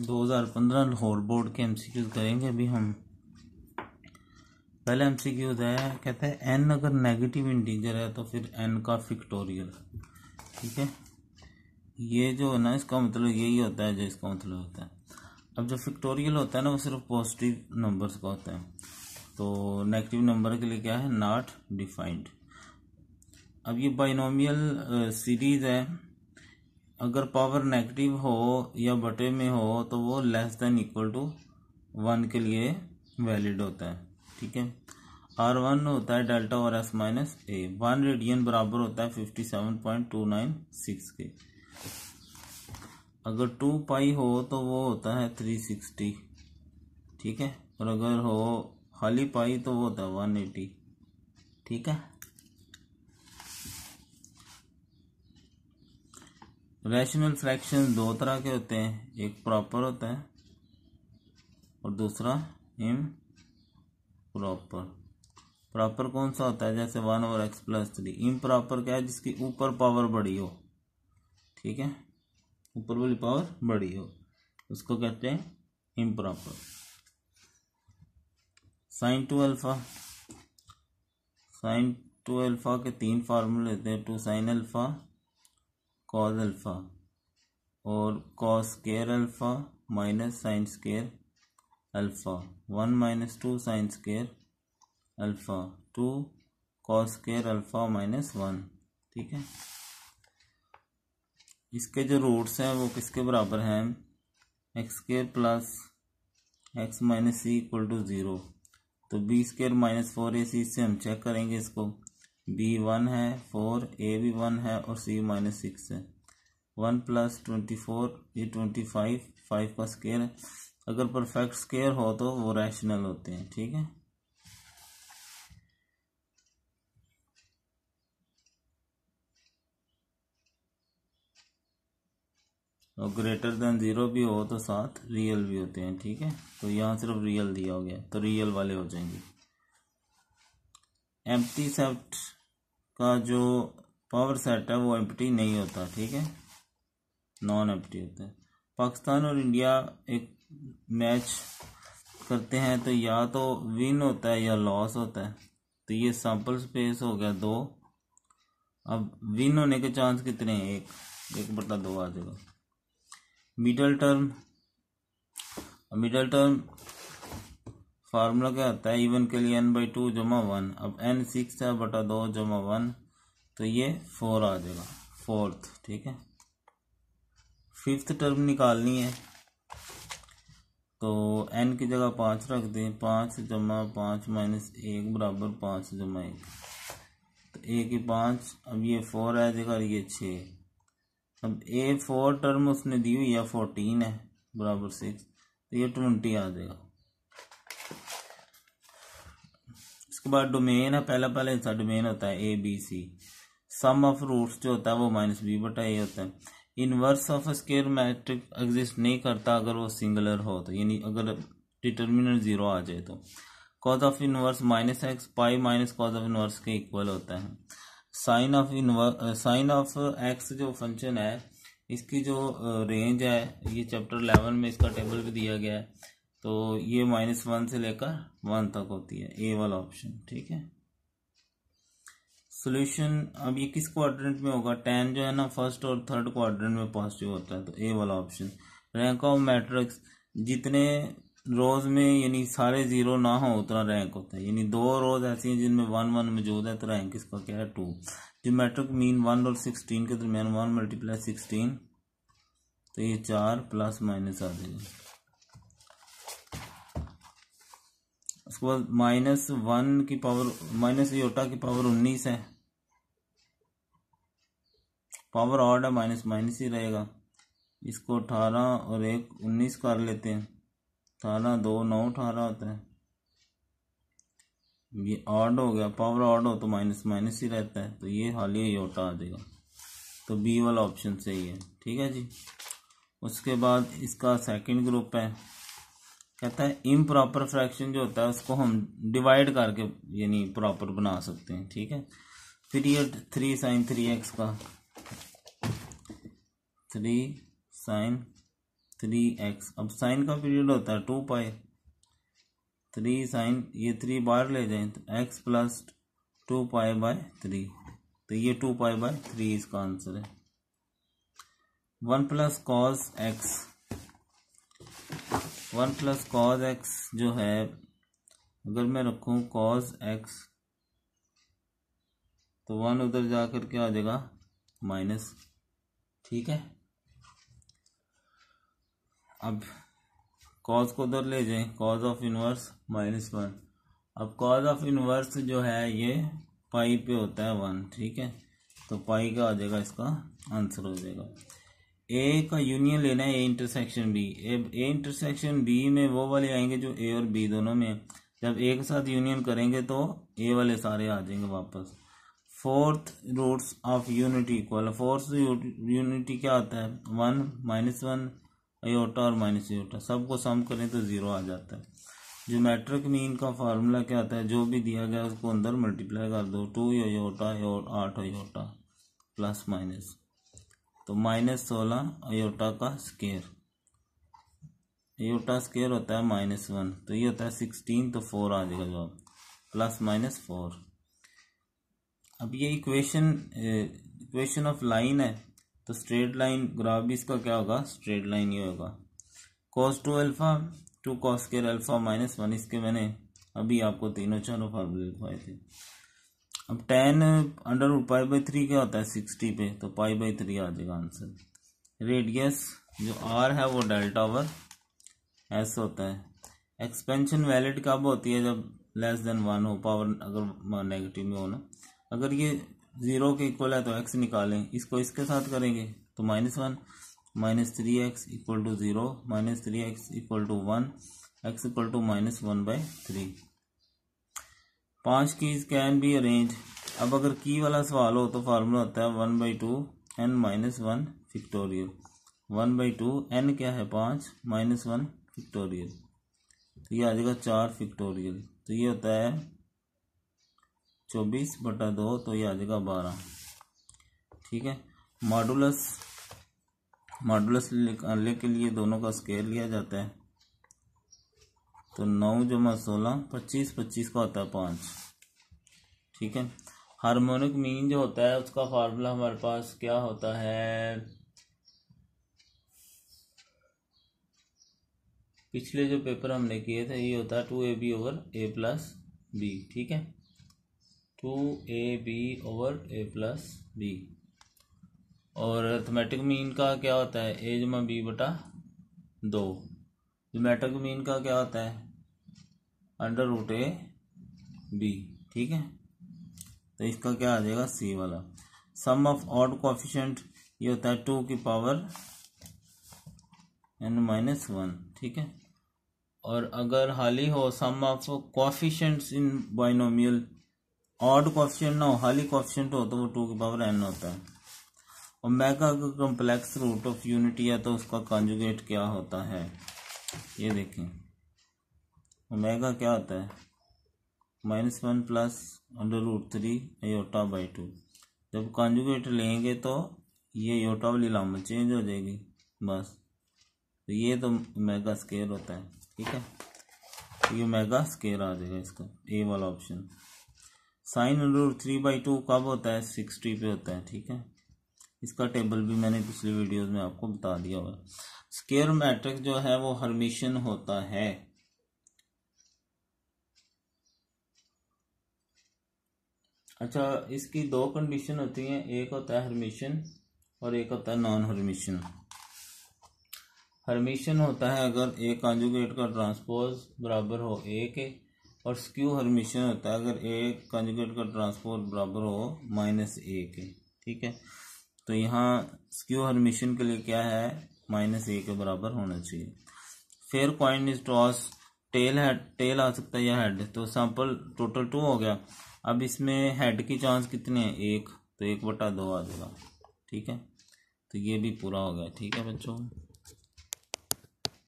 2015 Lahore board के M करेंगे अभी हम पहला क्यूज है कहते हैं एन अगर नेगेटिव इंटीजर है तो फिर एन का फिक्टोरियल ठीक है ये जो है ना इसका मतलब यही होता है जो इसका मतलब होता है अब जो फिक्टोरियल होता है ना वो सिर्फ पॉजिटिव नंबर्स का होता है तो नेगेटिव नंबर के लिए क्या है नॉट डिफाइंड अब ये बाइनोमियल सीरीज़ है अगर पावर नेगेटिव हो या बटे में हो तो वो less than equal to one के लिए वैलिड होता है ठीक है आर वन होता है डेल्टा और S minus A one radian बराबर होता है fifty seven point two nine six के अगर टू पाई हो तो वो होता है थ्री सिक्सटी ठीक है और अगर हो खाली पाई तो वो होता है वन एटी ठीक है रैशनल फ्रैक्शन दो तरह के होते हैं एक प्रॉपर होता है और दूसरा इम प्रॉपर प्रॉपर कौन सा होता है जैसे one over X plus three improper क्या है जिसकी ऊपर पावर बड़ी हो ठीक है ऊपर वाली पावर बड़ी हो उसको कहते हैं improper sine two alpha sine two alpha के तीन फार्मूले होते हैं two sine alpha cos alpha और cos square alpha minus sine square alpha one minus two sine square alpha two cos square alpha minus one ठीक है इसके जो रूट्स हैं वो किसके बराबर हैं X square plus X minus C equal to zero तो B square minus four A C इससे हम चेक करेंगे इसको बी वन है फोर ए भी वन है और सी माइनस सिक्स है वन प्लस ट्वेंटी फोर ये ट्वेंटी फाइव फाइव का स्केयर है अगर परफेक्ट स्केयर हो तो वो रैशनल होते हैं ठीक है और ग्रेटर देन ज़ीरो भी हो तो साथ रियल भी होते हैं ठीक है तो यहाँ सिर्फ रियल दिया हो गया तो रियल वाले हो जाएंगे एम्प्टी सेप्ट का जो पावर सेट है वो एम्प्टी नहीं होता ठीक है नॉन एम्प्टी होता है पाकिस्तान और इंडिया एक मैच करते हैं तो या तो विन होता है या लॉस होता है तो ये सैम्पल स्पेस हो गया दो अब विन होने के चांस कितने हैं एक एक बटा दो आ जाएगा middle term middle term formula क्या होता है इवन के लिए एन बाई टू जमा वन अब एन सिक्स है बटा दो जमा वन तो ये फोर आ जाएगा फोर्थ ठीक है फिफ्थ टर्म निकालनी है तो एन की जगह पाँच रख दें पाँच जमा पाँच माइनस एक बराबर पाँच जमा एक तो ए की पाँच अब ये फोर आ जाएगा और ये छः अब ए फोर टर्म उसने दी हुई है फोर्टीन है बराबर सिक्स तो ये ट्वेंटी आ जाएगा इसके बाद डोमेन है पहला पहला हिस्सा डोमेन होता है A B C sum of roots जो होता है वो माइनस बी बटा ए होता है inverse of square matrix exist नहीं करता अगर वो सिंगुलर हो तो यानी अगर डिटर्मिनेंट जीरो आ जाए तो cos of inverse minus X pi minus cos of inverse के इक्वल होता है sine of inverse sine of X जो फंक्शन है इसकी जो रेंज है ये चैप्टर इलेवन में इसका टेबल भी दिया गया है तो ये माइनस वन से लेकर वन तक होती है ए वाला ऑप्शन ठीक है सोल्यूशन अब ये किस क्वाड्रेंट में होगा टेन जो है ना फर्स्ट और थर्ड क्वाड्रेंट में पॉजिटिव होता है तो ए वाला ऑप्शन रैंक ऑफ मैट्रिक्स जितने रोज में यानी सारे जीरो ना हो उतना रैंक होता है यानी दो रोज ऐसी हैं जिनमें वन वन मौजूद है तो रैंक इसका क्या है टू जो मैट्रिक मीन वन और सिक्सटीन के दरमियान वन मल्टीप्लाई सिक्सटीन तो ये चार प्लस माइनस आ जाएगा इक्वल माइनस वन की पावर माइनस योटा की पावर उन्नीस है पावर ऑर्ड है माइनस माइनस ही रहेगा इसको अठारह और एक उन्नीस कर लेते हैं अठारह दो नौ अठारह होता है ये ऑड हो गया पावर ऑड हो तो माइनस माइनस ही रहता है तो ये हाल ही योटा आ जाएगा तो बी वाला ऑप्शन सही है ठीक है जी उसके बाद इसका सेकंड ग्रुप है कहता है इम्प्रॉपर फ्रैक्शन जो होता है उसको हम डिवाइड करके यानी प्रॉपर बना सकते हैं ठीक है फिर ये थ्री साइन थ्री एक्स का थ्री साइन थ्री एक्स अब साइन का पीरियड होता है टू पाई थ्री साइन ये थ्री बाहर ले जाए तो X plus two pi by three तो ये टू पाई बाय थ्री इसका आंसर है one plus cos X one plus cos X जो है अगर मैं रखूँ कॉज एक्स तो वन उधर जा क्या आ जाएगा माइनस ठीक है अब कॉज को उधर ले जाए cos of inverse minus one अब कॉज ऑफ इनवर्स जो है ये पाई पे होता है वन ठीक है तो पाई का आ जाएगा इसका आंसर हो जाएगा ए का यूनियन लेना है A intersection B A intersection B में वो वाले आएंगे जो ए और बी दोनों में जब ए के साथ यूनियन करेंगे तो ए वाले सारे आ जाएंगे वापस fourth roots of unity equal fourth unity क्या होता है वन माइनस वन एटा और माइनस एटा सबको सम करें तो ज़ीरो आ जाता है मैट्रिक मीन का फार्मूला क्या होता है जो भी दिया गया उसको अंदर मल्टीप्लाई कर दो टू अयोटा और आठ प्लस माइनस तो माइनस सोलह अयोटा का स्केयर अयोटा स्केयर होता है माइनस वन तो ये होता है सिक्सटीन तो फोर आ जाएगा जवाब प्लस माइनस फोर अब ये इक्वेशन इक्वेशन ऑफ लाइन है तो स्ट्रेट लाइन ग्राफ भी इसका क्या होगा स्ट्रेट लाइन ये होगा cos two alpha two cos square alpha minus one इसके मैंने अभी आपको तीनों चारों फार्मूले लिखवाए थे अब ten under root pi by three क्या होता है सिक्सटी पे तो पाई बाई थ्री आ जाएगा आंसर रेडियस जो आर है वो डेल्टा ओवर एस होता है एक्सपेंशन वैलिड कब होती है जब लेस देन वन हो पावर अगर नेगेटिव में हो ना अगर ये ज़ीरो के इक्वल है तो एक्स निकालें इसको इसके साथ करेंगे तो minus one minus three X equal to zero minus three X equal to one X equal to minus one by three पांच कीज कैन बी अरेंज अब अगर की वाला सवाल हो तो फार्मूला होता है one by two N minus one factorial one by two N क्या है पाँच माइनस वन फिक्टोरियल तो ये आ जाएगा चार फिक्टोरियल तो ये होता है चौबीस बटा दो तो ये आ जाएगा बारह ठीक है मॉडुलस मॉडुलस लेके लिए दोनों का स्केयर लिया जाता है तो नौ जमा सोलह पच्चीस पच्चीस का होता है पाँच ठीक है हार्मोनिक मीन जो होता है उसका फार्मूला हमारे पास क्या होता है पिछले जो पेपर हमने किए थे ये होता है two A B over A plus B ठीक है two A B over A plus B और अर्थमेटिक मीन का क्या होता है ए जमा बी बटा दो मीन का क्या होता है अंडर रूट ए बी ठीक है तो इसका क्या आ जाएगा सी वाला सम ऑफ ऑड कोफिशेंट ये होता है टू की पावर एन माइनस वन ठीक है और अगर हाली हो sum of coefficients in binomial odd coefficient ना हो हाली कॉफिशेंट हो तो वो टू की पावर एन होता है और मैका का कॉम्प्लेक्स रूट ऑफ यूनिटी है तो उसका कॉन्जुगेट क्या होता है ये देखें ओमेगा क्या होता है minus one plus under root three iota by two जब कॉन्जुगेट लेंगे तो ये योटा वाली लामा चेंज हो जाएगी बस तो ये तो मेगा स्केयर होता है ठीक है तो ये मेगा स्केयर आ जाएगा इसका ए वाला option sine under root three by two कब होता है सिक्सटी पे होता है ठीक है इसका टेबल भी मैंने पिछले वीडियोस में आपको बता दिया हुआ स्केयर मैट्रिक्स जो है वो हरमिशन होता है अच्छा इसकी दो कंडीशन होती हैं एक होता है हरमिशन और एक होता है नॉन हरमिशन हरमिशन होता है अगर ए कॉन्जुगेट का ट्रांसपोज बराबर हो ए के और स्क्यू हरमिशन होता है अगर ए कॉन्जुगेट का ट्रांसपोज बराबर हो माइनस ए के ठीक है तो यहाँ स्क्यू मिशन के लिए क्या है माइनस ए के बराबर होना चाहिए fair coin is toss tail है टेल आ सकता है या हेड तो सैंपल टोटल टू हो गया अब इसमें हेड की चांस कितने हैं एक तो एक बटा दो आ जाएगा ठीक है तो ये भी पूरा हो गया ठीक है बच्चों